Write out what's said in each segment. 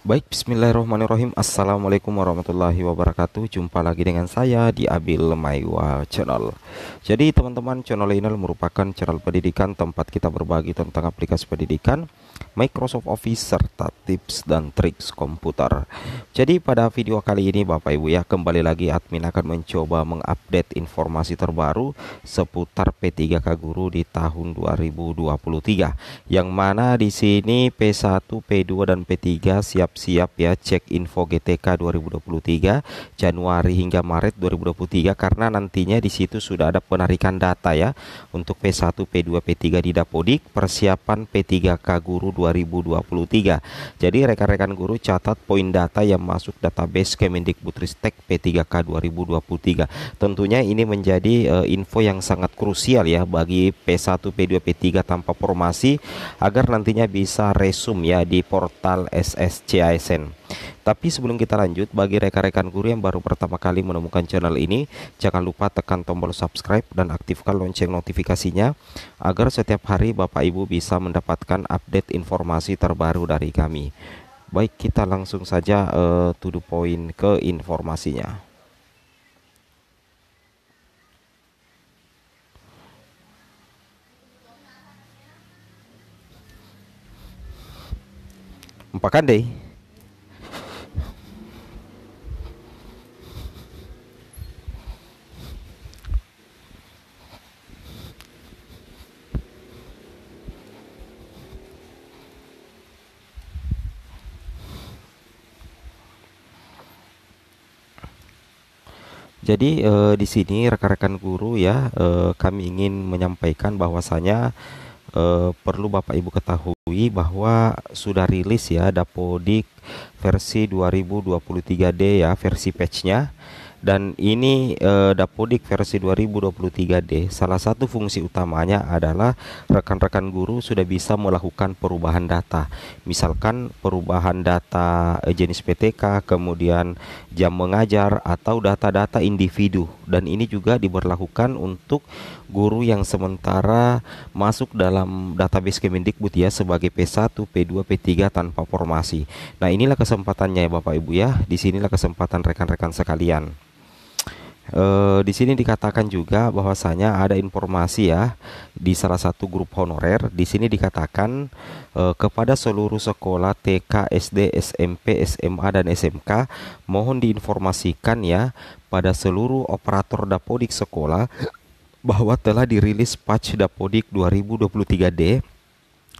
Baik, bismillahirrahmanirrahim Assalamualaikum warahmatullahi wabarakatuh Jumpa lagi dengan saya di Abil Maiwa Channel Jadi teman-teman, channel ini merupakan channel pendidikan Tempat kita berbagi tentang aplikasi pendidikan Microsoft Office serta tips dan triks komputer Jadi pada video kali ini Bapak Ibu ya Kembali lagi admin akan mencoba mengupdate informasi terbaru Seputar P3K Guru di tahun 2023 Yang mana di sini P1, P2, dan P3 siap siap-siap ya cek info GTK 2023 Januari hingga Maret 2023 karena nantinya di situ sudah ada penarikan data ya untuk P1, P2, P3 di Dapodik persiapan P3K Guru 2023. Jadi rekan-rekan guru catat poin data yang masuk database Kemendikbudristek P3K 2023. Tentunya ini menjadi uh, info yang sangat krusial ya bagi P1, P2, P3 tanpa formasi agar nantinya bisa resum ya di portal SSC ASN. Tapi sebelum kita lanjut, bagi rekan-rekan guru yang baru pertama kali menemukan channel ini, jangan lupa tekan tombol subscribe dan aktifkan lonceng notifikasinya agar setiap hari Bapak Ibu bisa mendapatkan update informasi terbaru dari kami. Baik, kita langsung saja uh, to the point ke informasinya. Empat kandai Jadi e, di sini rekan-rekan guru ya e, kami ingin menyampaikan bahwasanya e, perlu Bapak Ibu ketahui bahwa sudah rilis ya Dapodik versi 2023D ya versi patchnya nya dan ini uh, Dapodik versi 2023D salah satu fungsi utamanya adalah rekan-rekan guru sudah bisa melakukan perubahan data misalkan perubahan data eh, jenis PTK kemudian jam mengajar atau data-data individu dan ini juga diberlakukan untuk guru yang sementara masuk dalam database Kemendikbud ya sebagai P1, P2, P3 tanpa formasi. Nah, inilah kesempatannya ya Bapak Ibu ya. Di sinilah kesempatan rekan-rekan sekalian e, di sini dikatakan juga bahwasanya ada informasi ya di salah satu grup honorer. Di sini dikatakan e, kepada seluruh sekolah TK, SD, SMP, SMA dan SMK mohon diinformasikan ya pada seluruh operator dapodik sekolah bahwa telah dirilis patch dapodik 2023D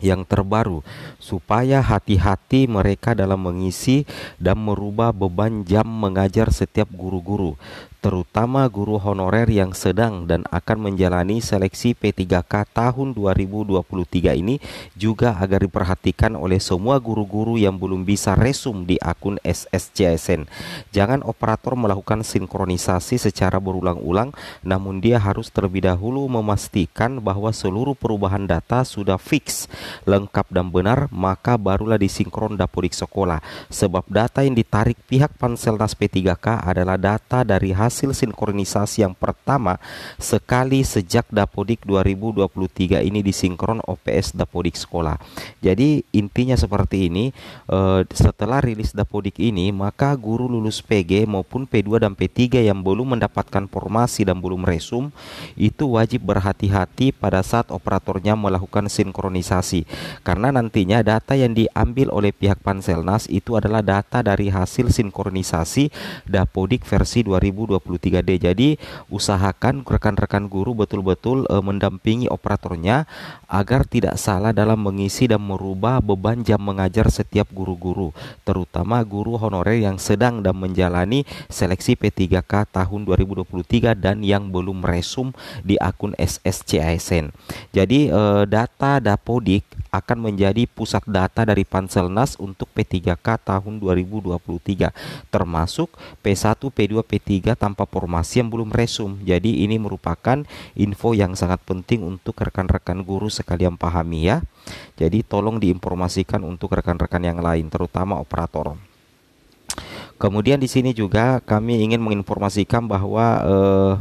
yang terbaru supaya hati-hati mereka dalam mengisi dan merubah beban jam mengajar setiap guru-guru terutama guru honorer yang sedang dan akan menjalani seleksi P3K tahun 2023 ini juga agar diperhatikan oleh semua guru-guru yang belum bisa resum di akun SSCSN. Jangan operator melakukan sinkronisasi secara berulang-ulang namun dia harus terlebih dahulu memastikan bahwa seluruh perubahan data sudah fix lengkap dan benar, maka barulah disinkron dapodik sekolah. Sebab data yang ditarik pihak Panselnas P3K adalah data dari hasil sinkronisasi yang pertama sekali sejak dapodik 2023 ini disinkron OPS dapodik sekolah. Jadi intinya seperti ini, eh, setelah rilis dapodik ini, maka guru lulus PG maupun P2 dan P3 yang belum mendapatkan formasi dan belum resum itu wajib berhati-hati pada saat operatornya melakukan sinkronisasi informasi karena nantinya data yang diambil oleh pihak Panselnas itu adalah data dari hasil sinkronisasi Dapodik versi 2023D. Jadi usahakan rekan-rekan guru betul-betul e, mendampingi operatornya agar tidak salah dalam mengisi dan merubah beban jam mengajar setiap guru-guru, terutama guru honorer yang sedang dan menjalani seleksi P3K tahun 2023 dan yang belum resum di akun SSCISN. Jadi e, data Dapodik akan menjadi pusat data dari Panselnas untuk P3K tahun 2023 termasuk P1, P2, P3 tanpa formasi yang belum resum. Jadi ini merupakan info yang sangat penting untuk rekan-rekan guru sekalian pahami ya. Jadi tolong diinformasikan untuk rekan-rekan yang lain terutama operator. Kemudian di sini juga kami ingin menginformasikan bahwa eh,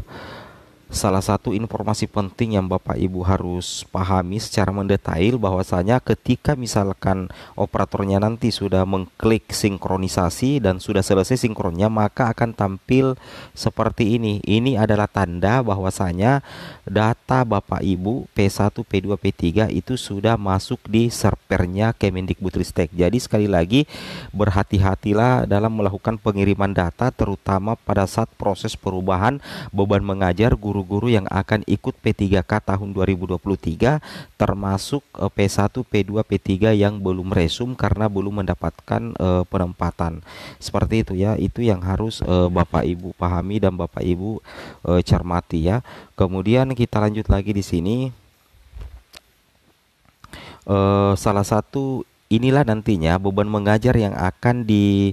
Salah satu informasi penting yang Bapak Ibu harus pahami secara mendetail bahwasanya ketika misalkan operatornya nanti sudah mengklik sinkronisasi dan sudah selesai sinkronnya maka akan tampil seperti ini. Ini adalah tanda bahwasanya data Bapak Ibu P1, P2, P3 itu sudah masuk di servernya Kemendikbudristek. Jadi sekali lagi berhati-hatilah dalam melakukan pengiriman data terutama pada saat proses perubahan beban mengajar guru guru-guru yang akan ikut P3K tahun 2023 termasuk P1, P2, P3 yang belum resum karena belum mendapatkan uh, penempatan. Seperti itu ya, itu yang harus uh, Bapak Ibu pahami dan Bapak Ibu uh, cermati ya. Kemudian kita lanjut lagi di sini uh, salah satu inilah nantinya beban mengajar yang akan di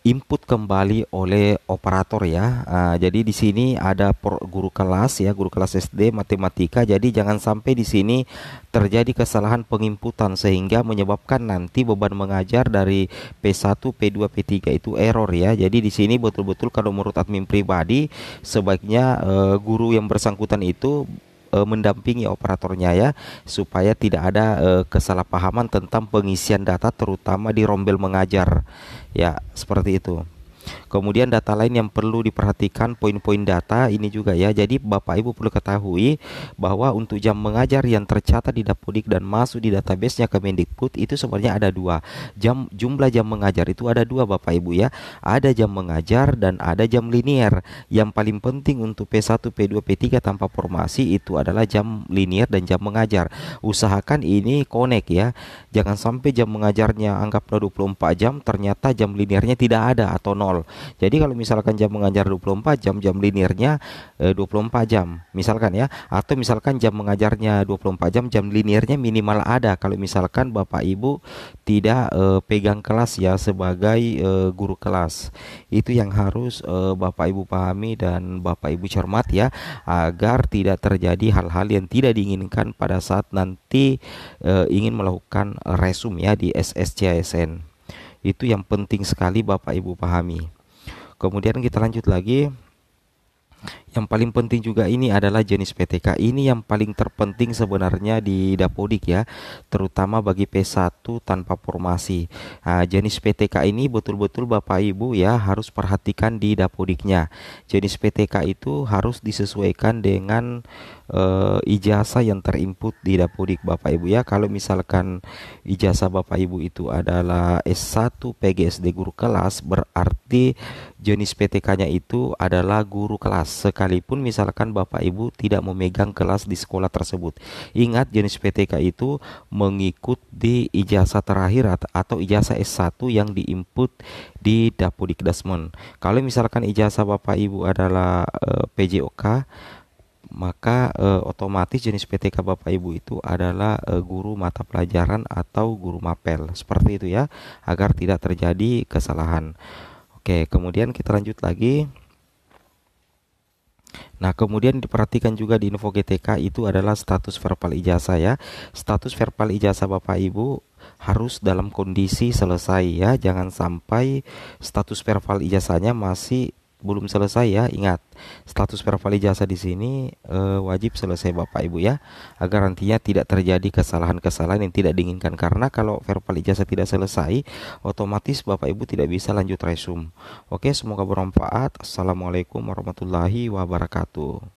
input kembali oleh operator ya. Uh, jadi di sini ada guru kelas ya, guru kelas SD matematika. Jadi jangan sampai di sini terjadi kesalahan penginputan sehingga menyebabkan nanti beban mengajar dari P1, P2, P3 itu error ya. Jadi di sini betul-betul kalau menurut admin pribadi sebaiknya uh, guru yang bersangkutan itu uh, mendampingi operatornya ya supaya tidak ada uh, kesalahpahaman tentang pengisian data terutama di rombel mengajar ya seperti itu. Kemudian data lain yang perlu diperhatikan poin-poin data ini juga ya. Jadi Bapak Ibu perlu ketahui bahwa untuk jam mengajar yang tercatat di Dapodik dan masuk di databasenya Kemendikbud itu sebenarnya ada dua. Jam jumlah jam mengajar itu ada dua Bapak Ibu ya. Ada jam mengajar dan ada jam linier. Yang paling penting untuk P1, P2, P3 tanpa formasi itu adalah jam linier dan jam mengajar. Usahakan ini connect ya. Jangan sampai jam mengajarnya anggaplah 24 jam ternyata jam liniernya tidak ada atau nol jadi kalau misalkan jam mengajar 24 jam, jam liniernya e, 24 jam misalkan ya atau misalkan jam mengajarnya 24 jam, jam liniernya minimal ada kalau misalkan Bapak Ibu tidak e, pegang kelas ya sebagai e, guru kelas. Itu yang harus e, Bapak Ibu pahami dan Bapak Ibu cermat ya agar tidak terjadi hal-hal yang tidak diinginkan pada saat nanti e, ingin melakukan resum ya di SSCSN. Itu yang penting sekali Bapak Ibu pahami. Kemudian kita lanjut lagi. Yang paling penting juga ini adalah jenis PTK. Ini yang paling terpenting sebenarnya di Dapodik ya, terutama bagi P1 tanpa formasi. Nah, jenis PTK ini betul-betul Bapak Ibu ya harus perhatikan di Dapodiknya. Jenis PTK itu harus disesuaikan dengan uh, ijazah yang terinput di Dapodik Bapak Ibu ya. Kalau misalkan ijazah Bapak Ibu itu adalah S1 PGSD guru kelas berarti jenis PTK-nya itu adalah guru kelas sekalipun misalkan Bapak Ibu tidak memegang kelas di sekolah tersebut. Ingat jenis PTK itu mengikut di ijazah terakhir atau ijazah S1 yang diinput di Dapodik Dasmon. Kalau misalkan ijazah Bapak Ibu adalah uh, eh, PJOK maka e, otomatis jenis PTK Bapak Ibu itu adalah e, guru mata pelajaran atau guru mapel seperti itu ya agar tidak terjadi kesalahan. Oke, kemudian kita lanjut lagi. Nah, kemudian diperhatikan juga di info GTK itu adalah status verbal ijazah ya. Status verbal ijazah Bapak Ibu harus dalam kondisi selesai ya. Jangan sampai status verbal ijazahnya masih belum selesai ya, ingat status vervali jasa di sini e, wajib selesai Bapak Ibu ya, agar nantinya tidak terjadi kesalahan-kesalahan yang tidak diinginkan. Karena kalau vervali jasa tidak selesai, otomatis Bapak Ibu tidak bisa lanjut resum. Oke, semoga bermanfaat. Assalamualaikum warahmatullahi wabarakatuh.